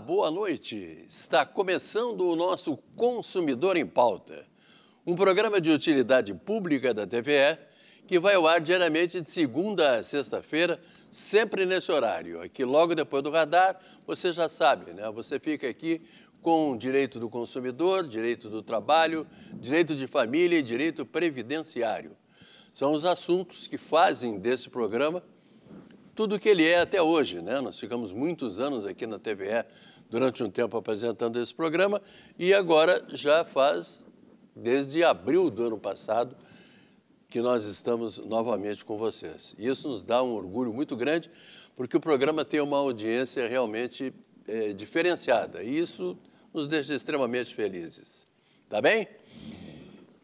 boa noite. Está começando o nosso Consumidor em Pauta, um programa de utilidade pública da TVE que vai ao ar diariamente de segunda a sexta-feira, sempre nesse horário. Aqui logo depois do radar, você já sabe, né? Você fica aqui com direito do consumidor, direito do trabalho, direito de família e direito previdenciário. São os assuntos que fazem desse programa tudo o que ele é até hoje. Né? Nós ficamos muitos anos aqui na TVE durante um tempo apresentando esse programa e agora já faz desde abril do ano passado que nós estamos novamente com vocês. E isso nos dá um orgulho muito grande, porque o programa tem uma audiência realmente é, diferenciada. E isso nos deixa extremamente felizes. Tá bem?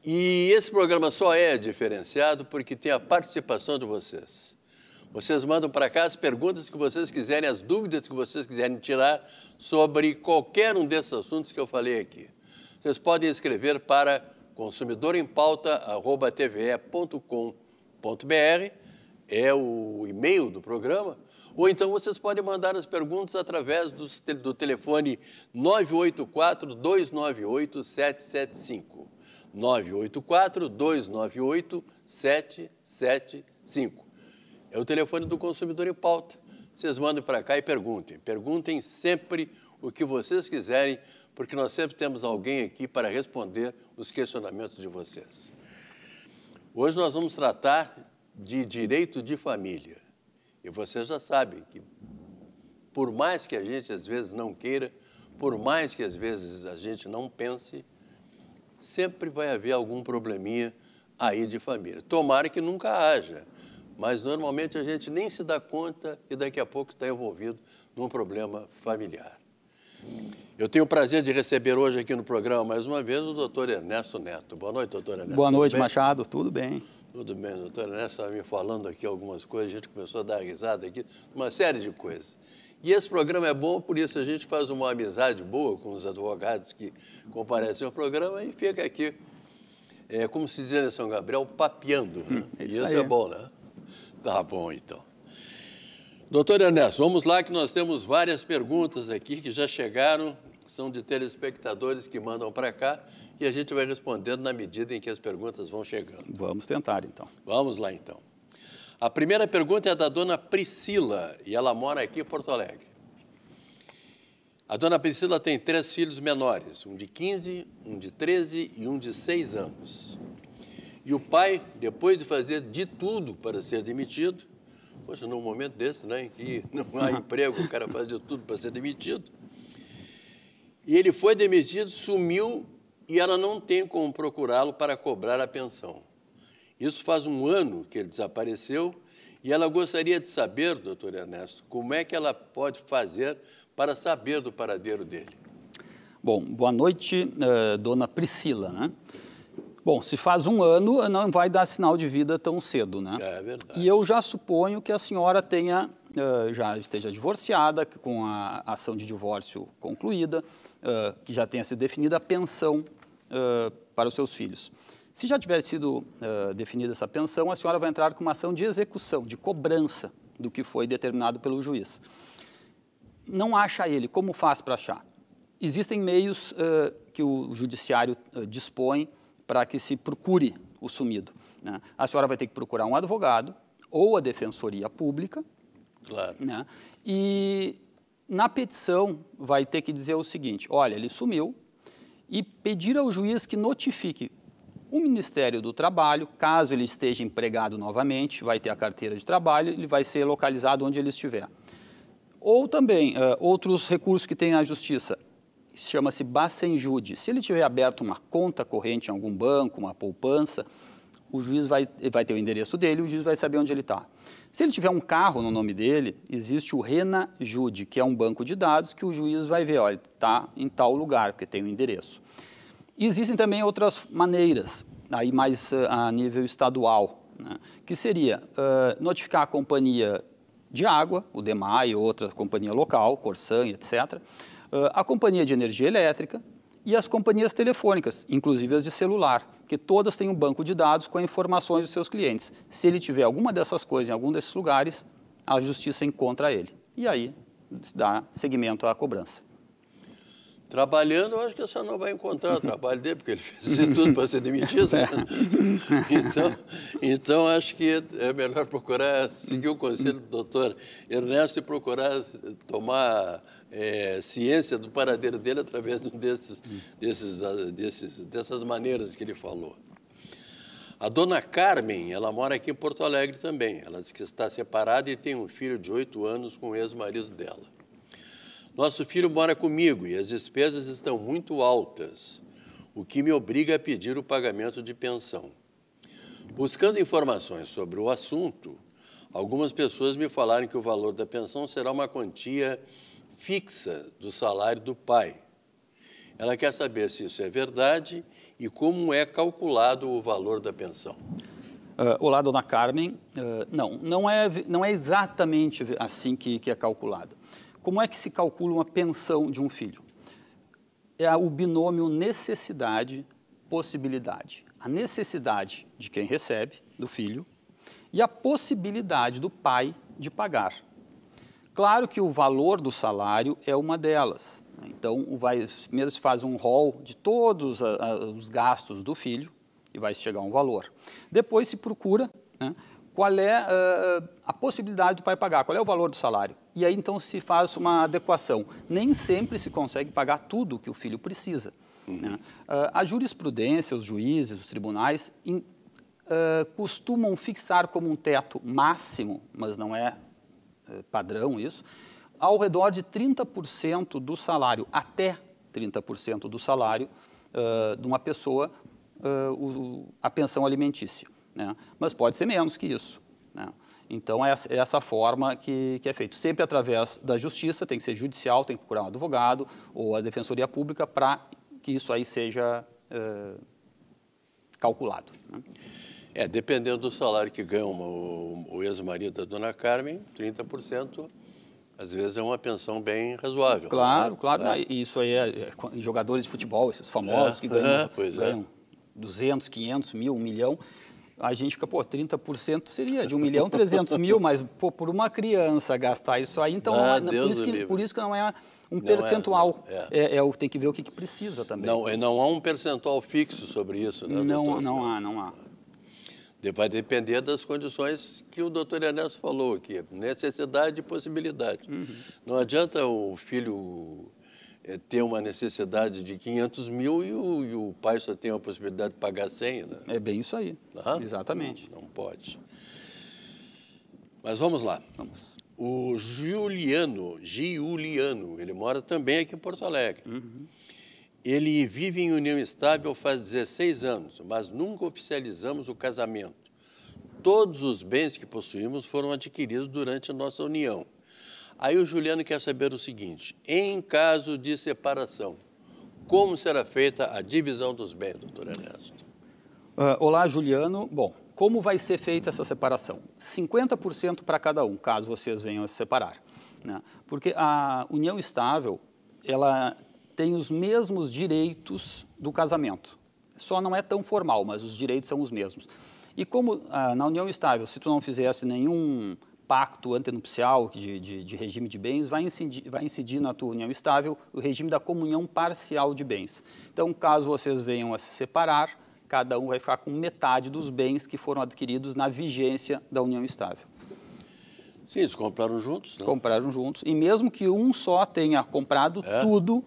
E esse programa só é diferenciado porque tem a participação de vocês. Vocês mandam para cá as perguntas que vocês quiserem, as dúvidas que vocês quiserem tirar sobre qualquer um desses assuntos que eu falei aqui. Vocês podem escrever para consumidorempauta.tve.com.br, é o e-mail do programa, ou então vocês podem mandar as perguntas através do, do telefone 984-298-775. 984-298-775 é o telefone do consumidor em pauta. Vocês mandem para cá e perguntem. Perguntem sempre o que vocês quiserem, porque nós sempre temos alguém aqui para responder os questionamentos de vocês. Hoje nós vamos tratar de direito de família. E vocês já sabem que, por mais que a gente às vezes não queira, por mais que às vezes a gente não pense, sempre vai haver algum probleminha aí de família. Tomara que nunca haja, mas normalmente a gente nem se dá conta e daqui a pouco está envolvido num problema familiar. Eu tenho o prazer de receber hoje aqui no programa mais uma vez o doutor Ernesto Neto. Boa noite, doutor Ernesto. Boa noite, Tudo Machado. Tudo bem? Tudo bem, doutor Ernesto estava me falando aqui algumas coisas, a gente começou a dar risada aqui, uma série de coisas. E esse programa é bom, por isso a gente faz uma amizade boa com os advogados que comparecem ao programa e fica aqui, é, como se diz em São Gabriel, papeando. Né? Hum, é isso, isso é bom, né? Tá bom, então. Doutor Ernesto, vamos lá que nós temos várias perguntas aqui que já chegaram, são de telespectadores que mandam para cá e a gente vai respondendo na medida em que as perguntas vão chegando. Vamos tentar, então. Vamos lá, então. A primeira pergunta é da dona Priscila e ela mora aqui em Porto Alegre. A dona Priscila tem três filhos menores, um de 15, um de 13 e um de 6 anos. E o pai, depois de fazer de tudo para ser demitido, poxa, num momento desse, né, em que não há uhum. emprego, o cara faz de tudo para ser demitido. E ele foi demitido, sumiu e ela não tem como procurá-lo para cobrar a pensão. Isso faz um ano que ele desapareceu e ela gostaria de saber, doutor Ernesto, como é que ela pode fazer para saber do paradeiro dele. Bom, boa noite, eh, dona Priscila. Né? Bom, se faz um ano, não vai dar sinal de vida tão cedo, né? É verdade. E eu já suponho que a senhora tenha, eh, já esteja divorciada, com a ação de divórcio concluída, eh, que já tenha sido definida a pensão eh, para os seus filhos. Se já tiver sido definida essa pensão, a senhora vai entrar com uma ação de execução, de cobrança do que foi determinado pelo juiz. Não acha ele, como faz para achar? Existem meios que o judiciário dispõe para que se procure o sumido. Né? A senhora vai ter que procurar um advogado ou a defensoria pública. Claro. Né? E na petição vai ter que dizer o seguinte: olha, ele sumiu e pedir ao juiz que notifique o Ministério do Trabalho, caso ele esteja empregado novamente, vai ter a carteira de trabalho, ele vai ser localizado onde ele estiver. Ou também uh, outros recursos que tem a Justiça, chama-se Bacenjude. Se ele tiver aberto uma conta corrente em algum banco, uma poupança, o juiz vai, vai ter o endereço dele, o juiz vai saber onde ele está. Se ele tiver um carro no nome dele, existe o RENAJUDE, que é um banco de dados que o juiz vai ver, olha, está em tal lugar, porque tem o um endereço. existem também outras maneiras, aí mais eh, a nível estadual, né, que seria uh, notificar a companhia de água, o DEMAI, outra companhia local, Corsan, etc., ah, a companhia de energia elétrica e as companhias telefônicas, inclusive as de celular, que todas têm um banco de dados com informações dos seus clientes. Se ele tiver alguma dessas coisas em algum desses lugares, a justiça encontra ele. E aí dá seguimento à cobrança. Trabalhando, eu acho que a senhora não vai encontrar o trabalho dele, porque ele fez tudo para ser demitido. Né? É. então, então, acho que é melhor procurar seguir o conselho do doutor Ernesto e procurar tomar é, ciência do paradeiro dele através desses, desses, ah, desses, dessas maneiras que ele falou. A dona Carmen, ela mora aqui em Porto Alegre também. Ela diz que está separada e tem um filho de oito anos com o ex-marido dela. Nosso filho mora comigo e as despesas estão muito altas, o que me obriga a pedir o pagamento de pensão. Buscando informações sobre o assunto, algumas pessoas me falaram que o valor da pensão será uma quantia fixa do salário do pai. Ela quer saber se isso é verdade e como é calculado o valor da pensão. Uh, olá, dona Carmen. Uh, não, não é, não é exatamente assim que, que é calculado. Como é que se calcula uma pensão de um filho? É o binômio necessidade-possibilidade. A necessidade de quem recebe, do filho, e a possibilidade do pai de pagar. Claro que o valor do salário é uma delas. Né? Então, vai, primeiro se faz um rol de todos os gastos do filho e vai chegar um valor. Depois se procura né, qual é uh, a possibilidade do pai pagar, qual é o valor do salário. E aí então se faz uma adequação. Nem sempre se consegue pagar tudo que o filho precisa. Uhum. Né? Uh, a jurisprudência, os juízes, os tribunais in, uh, costumam fixar como um teto máximo, mas não é padrão isso, ao redor de 30% do salário, até 30% do salário de uma pessoa, o, a pensão alimentícia né? mas pode ser menos que isso. Né? Então, é, é essa forma que, que é feito. Sempre através da justiça, tem que ser judicial, tem que procurar um advogado ou a defensoria pública para que isso aí seja é, calculado. Né? É, dependendo do salário que ganha o, o ex-marido da dona Carmen, 30% às vezes é uma pensão bem razoável. Claro, né? claro. É. E isso aí é, é, jogadores de futebol, esses famosos é, que ganham, é, pois é. ganham 200, 500, mil, um milhão a gente fica, pô, 30% seria de 1 milhão 300 mil, mas pô, por uma criança gastar isso aí, então, ah, não, é, por, isso que, por, isso que, não é um não é, percentual. É, é. É, é, tem que ver o que, que, precisa também. Não, não há um percentual fixo sobre isso, né, não, doutor? Não há, não há. Vai depender das condições que o doutor Ernesto falou aqui, necessidade e possibilidade. Uhum. Não adianta o filho eh, ter uma necessidade de 500 mil e o, e o, pai só tem a possibilidade de pagar 100, né? É bem isso aí, ah, exatamente. Não, não pode. Mas vamos lá. Vamos. O Giuliano, Giuliano, ele mora também aqui em Porto Alegre. Uhum. Ele vive em união estável faz 16 anos, mas nunca oficializamos o casamento. Todos os bens que possuímos foram adquiridos durante a nossa união. Aí o Juliano quer saber o seguinte: em caso de separação, como será feita a divisão dos bens, doutor Ernesto? Uh, olá, Juliano. Bom, como vai ser feita essa separação? 50% para cada um, caso vocês venham a se separar. Né? Porque a união estável, ela tem os mesmos direitos do casamento. Só não é tão formal, mas os direitos são os mesmos. E como ah, na união estável, se tu não fizesse nenhum pacto antenupcial de, de, de, regime de bens vai incidir, vai incidir na tua união estável o regime da comunhão parcial de bens. Então, caso vocês venham a se separar, cada um vai ficar com metade dos bens que foram adquiridos na vigência da união estável. Sim, eles compraram juntos. Né? Compraram juntos. E mesmo que um só tenha comprado é. tudo,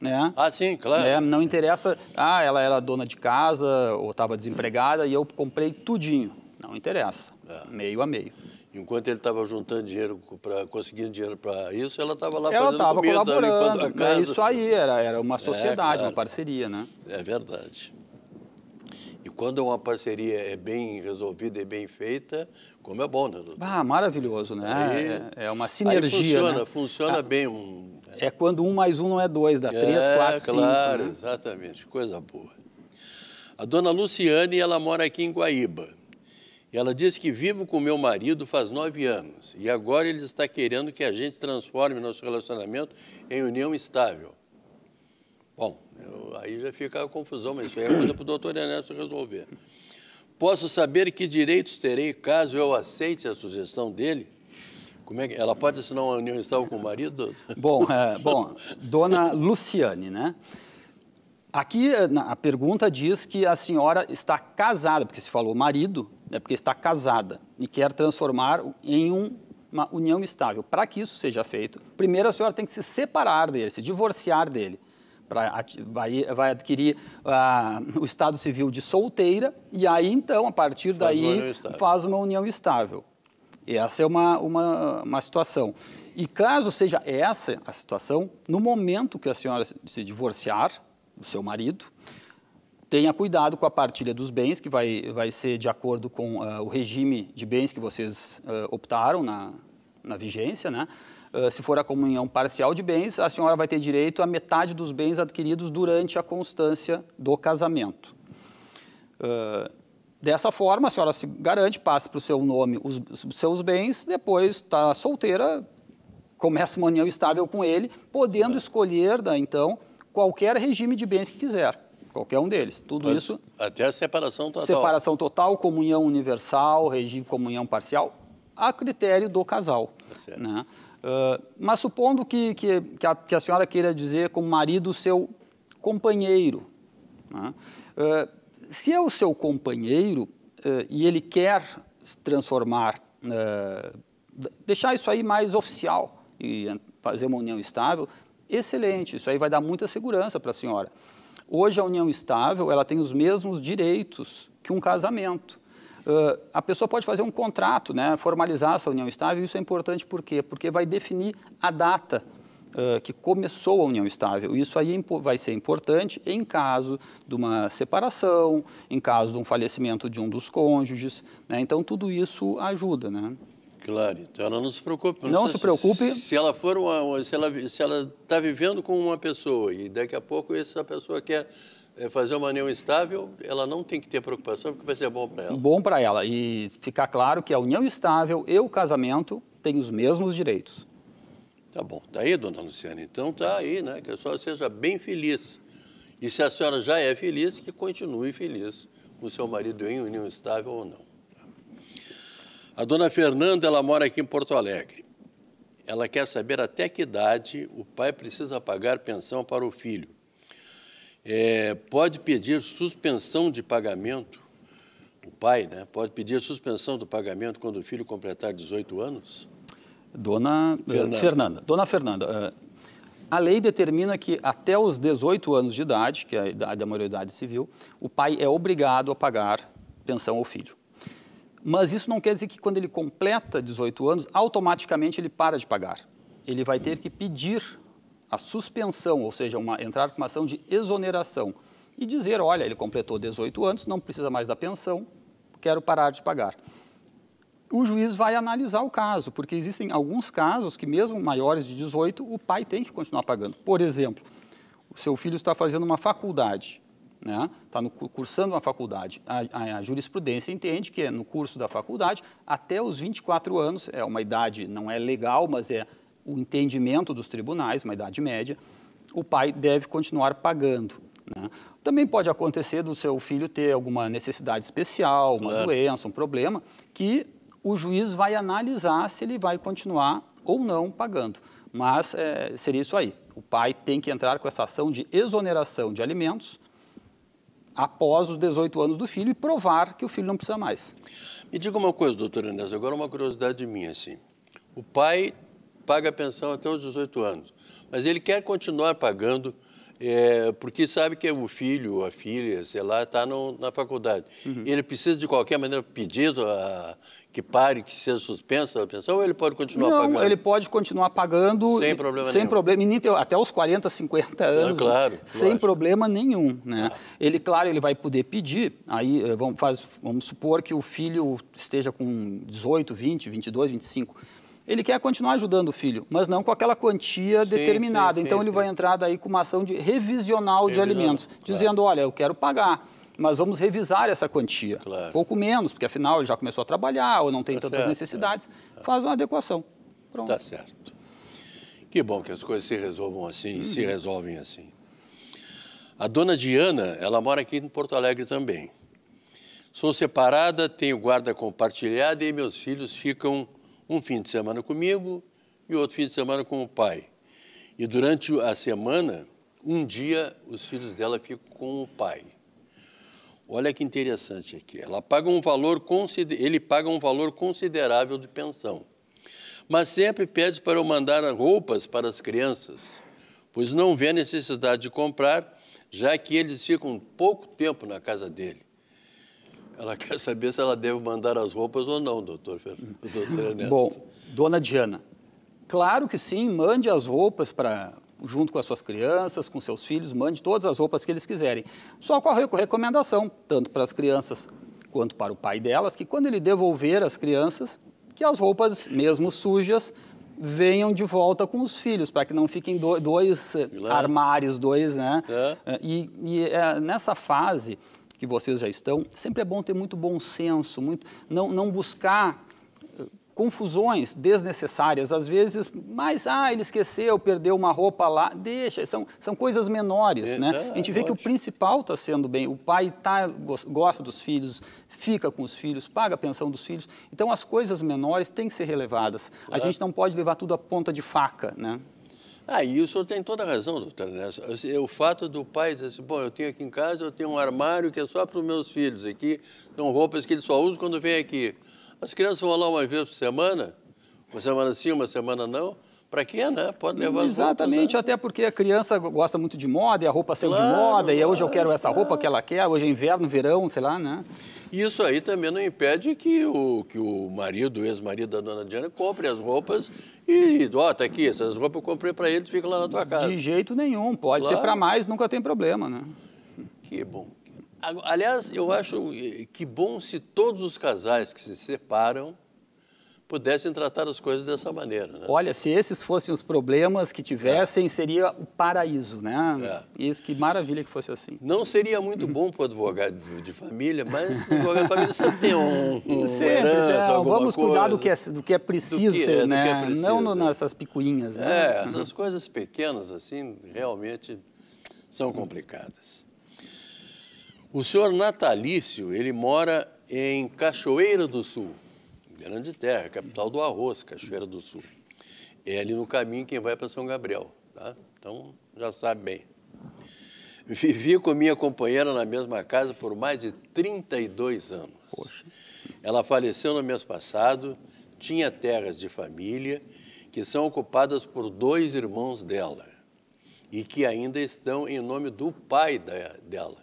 né? Ah, sim, claro. É, não interessa, ah, ela era dona de casa ou estava desempregada e eu comprei tudinho. Não interessa, é. meio a meio. Enquanto ele estava juntando dinheiro, para conseguindo dinheiro para isso, ela estava lá ela fazendo tava comida, colaborando, limpando a né? casa. Isso aí era, era uma sociedade, é, claro. uma parceria, né? É verdade. E quando uma parceria é bem resolvida e bem feita, como é bom, né, doutor? Ah, maravilhoso, né? Aí, é, é, é uma sinergia. funciona, né? funciona é, bem. Um... É quando um mais um não é dois, dá é, três, quatro, claro, cinco. Claro, né? exatamente, coisa boa. A dona Luciane, ela mora aqui em Guaíba. Ela diz que vivo com meu marido faz nove anos e agora ele está querendo que a gente transforme nosso relacionamento em união estável. Bom, eu, aí já fica a confusão, mas isso aí é coisa para o doutor Ernesto resolver. Posso saber que direitos terei caso eu aceite a sugestão dele? Como é que, ela pode assinar uma união estável com o marido? Bom, é, bom, dona Luciane, né? Aqui a pergunta diz que a senhora está casada, porque se falou marido, é porque está casada e quer transformar em um, uma união estável. Para que isso seja feito, primeiro a senhora tem que se separar dele, se divorciar dele. Pra, vai, vai adquirir uh, o estado civil de solteira e aí, então, a partir faz daí, uma faz uma união estável. E essa é uma, uma, uma situação. E caso seja essa a situação, no momento que a senhora se divorciar do seu marido, tenha cuidado com a partilha dos bens, que vai, vai ser de acordo com uh, o regime de bens que vocês uh, optaram na, na vigência. Né? Uh, se for a comunhão parcial de bens, a senhora vai ter direito à metade dos bens adquiridos durante a constância do casamento. dessa forma, a senhora se garante, passa para o seu nome os, os seus bens, depois está solteira, começa uma união estável com ele, podendo escolher, né, então, qualquer regime de bens que quiser qualquer um deles. Tudo Mas, isso. Até a separação total. Separação total, comunhão universal, regime comunhão parcial, a critério do casal. É né? Uh, mas supondo que, que, que, a, que, a, senhora queira dizer como marido seu companheiro. Né? Uh, se é o seu companheiro uh, e ele quer transformar, deixar isso aí mais oficial e fazer uma união estável, excelente, isso aí vai dar muita segurança para a senhora. Hoje a união estável ela tem os mesmos direitos que um casamento. Uh, a pessoa pode fazer um contrato, né, formalizar essa união estável, e isso é importante por quê? Porque vai definir a data uh, que começou a união estável. Isso aí é vai ser importante em caso de uma separação, em caso de um falecimento de um dos cônjuges. Né? Então, tudo isso ajuda. Né? Claro, então ela não se preocupe. Não, não se, se preocupe. Se ela for uma, se ela se ela está vivendo com uma pessoa e daqui a pouco essa pessoa quer eh, fazer uma união estável, ela não tem que ter preocupação porque vai ser bom para ela. Bom para ela e ficar claro que a união estável e o casamento têm os mesmos direitos. Tá bom, tá aí, dona Luciana. Então tá aí, né? Que a senhora seja bem feliz. E se a senhora já é feliz, que continue feliz com seu marido em união estável ou não. A dona Fernanda, ela mora aqui em Porto Alegre. Ela quer saber até que idade o pai precisa pagar pensão para o filho. É, pode pedir suspensão de pagamento, o pai, né? Pode pedir suspensão do pagamento quando o filho completar 18 anos? Dona eh, Fernanda. Fernanda. Dona Fernanda, eh, a lei determina que até os 18 anos de idade, que é a idade da maioridade civil, o pai é obrigado a pagar pensão ao filho. Mas isso não quer dizer que quando ele completa 18 anos, automaticamente ele para de pagar. Ele vai ter que pedir a suspensão, ou seja, uma, entrar com uma ação de exoneração e dizer, olha, ele completou 18 anos, não precisa mais da pensão, quero parar de pagar. O juiz vai analisar o caso, porque existem alguns casos que mesmo maiores de 18, o pai tem que continuar pagando. Por exemplo, o seu filho está fazendo uma faculdade está né, tá cursando uma faculdade. A, a, jurisprudência entende que é no curso da faculdade, até os 24 anos, é uma idade, não é legal, mas é o entendimento dos tribunais, uma idade média, o pai deve continuar pagando. Né. Também pode acontecer do seu filho ter alguma necessidade especial, uma claro. doença, um problema, que o juiz vai analisar se ele vai continuar ou não pagando. Mas é, seria isso aí. O pai tem que entrar com essa ação de exoneração de alimentos após os 18 anos do filho e provar que o filho não precisa mais. Me diga uma coisa, doutora Inês, agora uma curiosidade minha, assim. O pai paga a pensão até os 18 anos, mas ele quer continuar pagando é, porque sabe que o filho, a filha, sei lá, está na faculdade. Uhum. Ele precisa, de qualquer maneira, pedir a, ah, que pare, que seja suspensa a pensão, ou ele pode continuar Não, pagando? ele pode continuar pagando. Sem problema sem nenhum. Problema, Menino, até os 40, 50 ah, anos. Ah, claro. Sem lógico. problema nenhum. Né? Ah. Ele, claro, ele vai poder pedir. Aí, eh, vamos, faz, vamos supor que o filho esteja com 18, 20, 22, 25 ele quer continuar ajudando o filho, mas não com aquela quantia sim, determinada. Sim, então, sim, então ele vai entrar daí com uma ação de revisional de alimentos, claro. dizendo, olha, eu quero pagar, mas vamos revisar essa quantia. Claro. Pouco menos, porque afinal ele já começou a trabalhar ou não tem tá tantas certo, necessidades. É, é. Faz uma adequação. Pronto. Tá certo. Que bom que as coisas se resolvam assim, uhum. se resolvem assim. A dona Diana, ela mora aqui em Porto Alegre também. Sou separada, tenho guarda compartilhada e meus filhos ficam um fim de semana comigo e outro fim de semana com o pai. E durante a semana, um dia os filhos dela ficam com o pai. Olha que interessante aqui. Ela paga um valor ele paga um valor considerável de pensão, mas sempre pede para eu mandar roupas para as crianças, pois não vê necessidade de comprar, já que eles ficam pouco tempo na casa dele. Ela quer saber se ela deve mandar as roupas ou não, doutor, doutor hum. Ernesto. Bom, dona Diana, claro que sim, mande as roupas para junto com as suas crianças, com seus filhos, mande todas as roupas que eles quiserem. Só com a recomendação, tanto para as crianças quanto para o pai delas, que quando ele devolver as crianças, que as roupas, mesmo sujas, venham de volta com os filhos, para que não fiquem dois eh, armários, dois, né? É. Eh, e, e é, nessa fase, que vocês já estão, sempre é bom ter muito bom senso, muito, não, não buscar eh, confusões desnecessárias, às vezes, mas ah, ele esqueceu, perdeu uma roupa lá, deixa, são, são coisas menores, é, né? É, a gente vê ótimo. É que o principal está sendo bem, o pai tá, gosta dos filhos, fica com os filhos, paga a pensão dos filhos, então as coisas menores têm que ser relevadas, claro. a é. gente não pode levar tudo à ponta de faca, né? Aí ah, e o senhor tem toda a razão, doutor Ernesto. Assim, o fato do pai dizer assim, bom, eu tenho aqui em casa, eu tenho um armário que é só para os meus filhos aqui, são roupas que eles só usam quando vêm aqui. As crianças vão lá uma vez por semana, uma semana sim, uma semana não, para quê, né? Pode levar Exatamente, roupas, né? até porque a criança gosta muito de moda, e a roupa saiu claro, de moda, e hoje eu quero essa claro. roupa que ela quer, hoje é inverno, verão, sei lá, né? Isso aí também não impede que o, que o marido, o ex-marido da dona Diana, compre as roupas e, ó, oh, tá aqui, essas roupas eu comprei para ele, fica lá na tua casa. De jeito nenhum, pode claro. ser para mais, nunca tem problema, né? Que bom. Aliás, eu acho eh, que bom se todos os casais que se separam pudessem tratar as coisas dessa maneira. Né? Olha, se esses fossem os problemas que tivessem, é. seria o paraíso, né? É. Isso, que maravilha que fosse assim. Não seria muito bom para o advogado de família, mas o advogado de família sempre tem um, um sempre, herança, não, Vamos coisa, cuidar do que é, do que é preciso, que, ser, é, né? Que é preciso, não no, é. nessas picuinhas, né? É, uhum. essas coisas pequenas, assim, realmente são complicadas. O senhor Natalício, ele mora em Cachoeira do Sul. Grande terra, capital do arroz, Cachoeira do Sul. É ali no caminho quem vai para São Gabriel, tá? Então, já sabe bem. Vivi com minha companheira na mesma casa por mais de 32 anos. Poxa. Ela faleceu no mês passado, tinha terras de família que são ocupadas por dois irmãos dela e que ainda estão em nome do pai da, dela.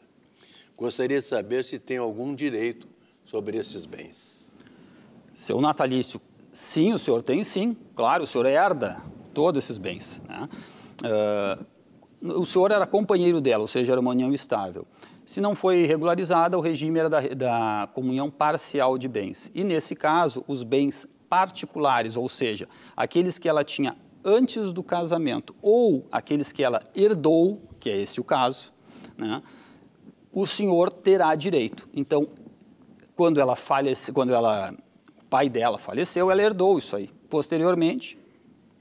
Gostaria de saber se tem algum direito sobre esses bens. Seu natalício, sim, o senhor tem, sim, claro, o senhor herda todos esses bens. Né? Uh, o senhor era companheiro dela, ou seja, era uma união estável. Se não foi regularizada, o regime era da, da comunhão parcial de bens. E nesse caso, os bens particulares, ou seja, aqueles que ela tinha antes do casamento ou aqueles que ela herdou, que é esse o caso, né, o senhor terá direito. Então, quando ela falha, quando ela pai dela faleceu, ela herdou isso aí. Posteriormente,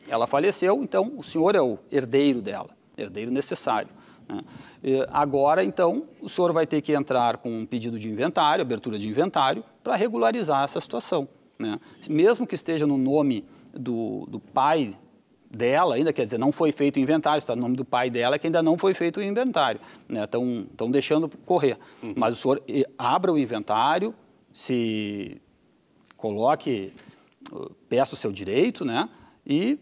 ela faleceu, então o senhor é o herdeiro dela, herdeiro necessário. Né? Agora, então, o senhor vai ter que entrar com um pedido de inventário, abertura de inventário, para regularizar essa situação. Né? Mesmo que esteja no nome do, do pai dela, ainda quer dizer, não foi feito o inventário, está no nome do pai dela, que ainda não foi feito o inventário. Estão né? deixando correr. Uhum. Mas o senhor eh, abra o inventário, se coloque, peça o seu direito, né? E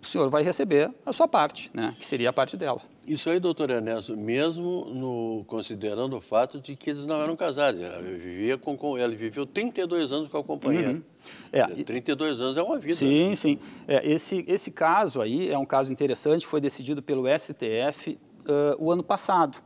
o senhor vai receber a sua parte, né? Que seria a parte dela. Isso aí, doutor Ernesto, mesmo no, considerando o fato de que eles não eram casados, ela, vivia com, com, ela viveu 32 anos com a companheira. Uhum. É, 32 anos é uma vida. Sim, né? sim. É, esse, esse caso aí é um caso interessante, foi decidido pelo STF uh, o ano passado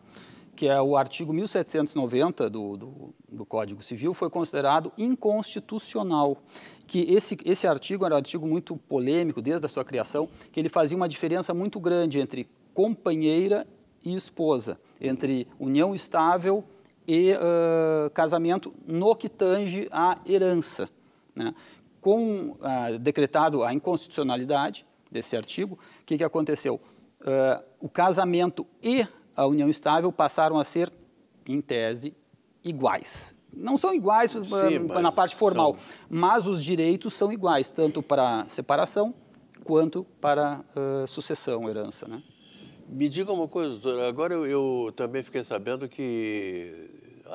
que é o artigo 1790 do, do, do, Código Civil, foi considerado inconstitucional. Que esse, esse artigo era um artigo muito polêmico desde a sua criação, que ele fazia uma diferença muito grande entre companheira e esposa, entre união estável e uh, casamento no que tange à herança. Né? Com uh, decretado a inconstitucionalidade desse artigo, o que, que aconteceu? Uh, o casamento e a união estável passaram a ser, em tese, iguais. Não são iguais Sim, eh, na parte formal, são... mas os direitos são iguais, tanto para separação quanto para uh, sucessão, herança. Né? Me diga uma coisa, doutor. Agora eu, eu, também fiquei sabendo que.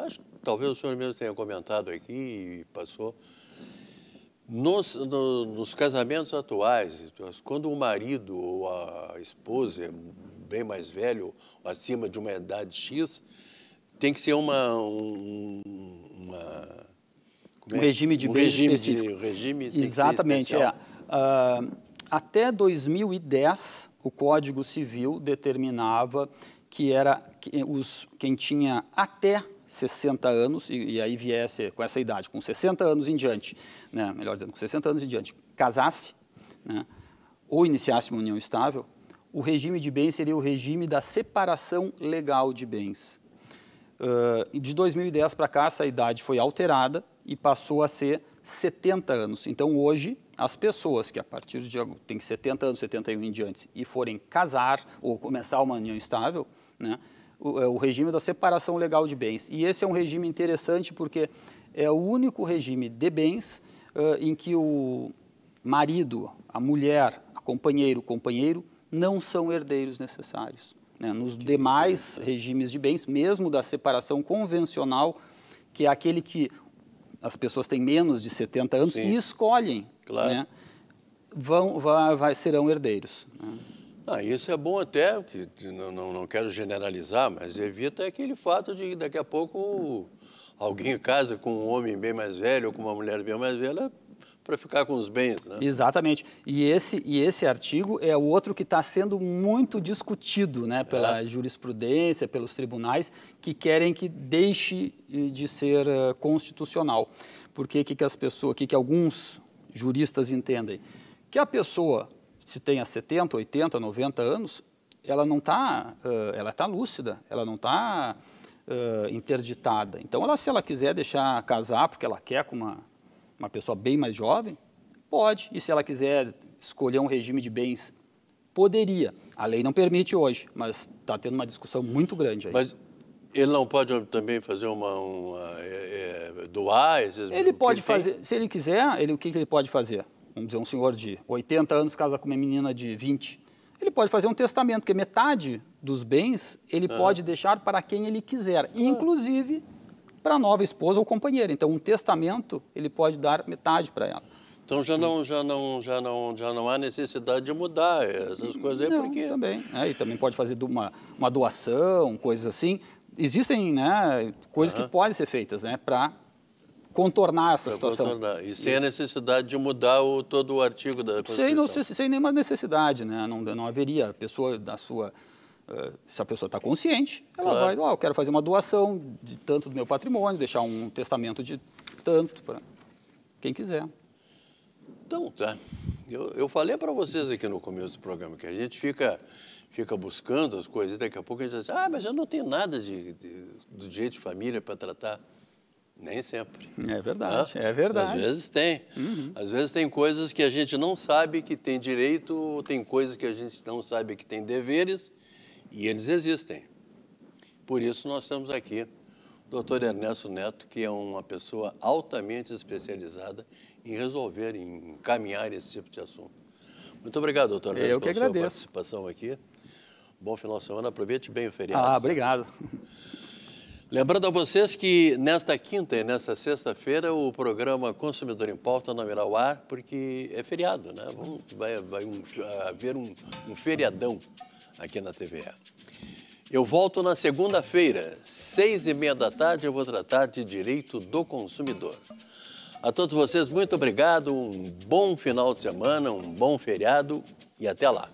Acho talvez o senhor mesmo tenha comentado aqui e passou. Nos, no, nos casamentos atuais, quando o marido ou a esposa é bem mais velho, acima de uma idade X, tem que ser uma, um, uma é? um regime de um regime específico. De, regime Exatamente, é. Uh, até 2010, o Código Civil determinava que era que os, quem tinha até 60 anos, e, e, aí viesse com essa idade, com 60 anos em diante, né, melhor dizendo, com 60 anos em diante, casasse, né, ou iniciasse uma união estável, o regime de bens seria o regime da separação legal de bens. Uh, de 2010 para cá, essa idade foi alterada e passou a ser 70 anos. Então, hoje, as pessoas que a partir de têm 70 anos, 71 em diante, e forem casar ou começar uma união estável, né, o, é o regime da separação legal de bens. E esse é um regime interessante porque é o único regime de bens uh, em que o marido, a mulher, a companheiro, o companheiro não são herdeiros necessários. Né? Nos que demais regimes de bens, mesmo da separação convencional, que é aquele que as pessoas têm menos de 70 anos Sim. e escolhem, claro. né? vão, serão herdeiros. Né? Ah, isso é bom até, que não, não, não, quero generalizar, mas evita aquele fato de daqui a pouco alguém casa com um homem bem mais velho ou com uma mulher bem mais velha, para ficar com os bens. Né? Exatamente. E esse, e esse artigo é o outro que está sendo muito discutido né, pela é. jurisprudência, pelos tribunais, que querem que deixe eh, de ser uh, constitucional. Porque o que, que as pessoas, que, que alguns juristas entendem? Que a pessoa, se tenha 70, 80, 90 anos, ela não está, uh, eh, ela está lúcida, ela não está uh, interditada. Então, ela, se ela quiser deixar casar, porque ela quer com uma uma pessoa bem mais jovem? Pode, e se ela quiser escolher um regime de bens, poderia. A lei não permite hoje, mas está tendo uma discussão muito grande aí. Mas ele não pode também fazer uma, uma é, é, doar esses Ele pode fazer, tem? se ele quiser, ele, o que, que ele pode fazer? Vamos dizer, um senhor de 80 anos casa com uma menina de 20. Ele pode fazer um testamento, que metade dos bens ele ah. pode deixar para quem ele quiser, ah. inclusive para a nova esposa ou companheira. Então, um testamento, ele pode dar metade para ela. Então já não, já não, já não, já não há necessidade de mudar essas coisas aí, não, porque também, né? e também pode fazer uma, uma doação, coisas assim. Existem, né, coisas uhum. que podem ser feitas, né, para contornar essa pra situação. Contornar. E sem e... a necessidade de mudar o, todo o artigo da Constituição. Sem, sem nenhuma necessidade, né, não, não haveria a pessoa da sua eh, se a pessoa está consciente, ela claro. vai, oh, eu quero fazer uma doação de tanto do meu patrimônio, deixar um testamento de tanto para quem quiser. Então, tá. Eu, eu falei para vocês aqui no começo do programa que a gente fica, fica buscando as coisas e daqui a pouco a gente diz assim, ah, mas eu não tenho nada de, de, do direito de família para tratar. Nem sempre. É verdade, é verdade. Às vezes tem. Uhum. Às vezes tem coisas que a gente não sabe que tem direito, tem coisas que a gente não sabe que tem deveres e eles existem. Por isso nós estamos aqui, o Dr. Ernesto Neto, que é uma pessoa altamente especializada em resolver, em encaminhar esse tipo de assunto. Muito obrigado, doutor Ernesto, Eu pela que agradeço. sua participação aqui. Bom final de semana, aproveite bem o feriado. Ah, obrigado. Lembrando a vocês que nesta quinta e nesta sexta-feira o programa Consumidor em Pauta não irá ao ar porque é feriado, né? Vamos, vai, vai um, haver um, um feriadão aqui na TVE. Eu volto na segunda-feira, seis e meia da tarde, eu vou tratar de direito do consumidor. A todos vocês, muito obrigado, um bom final de semana, um bom feriado e até lá.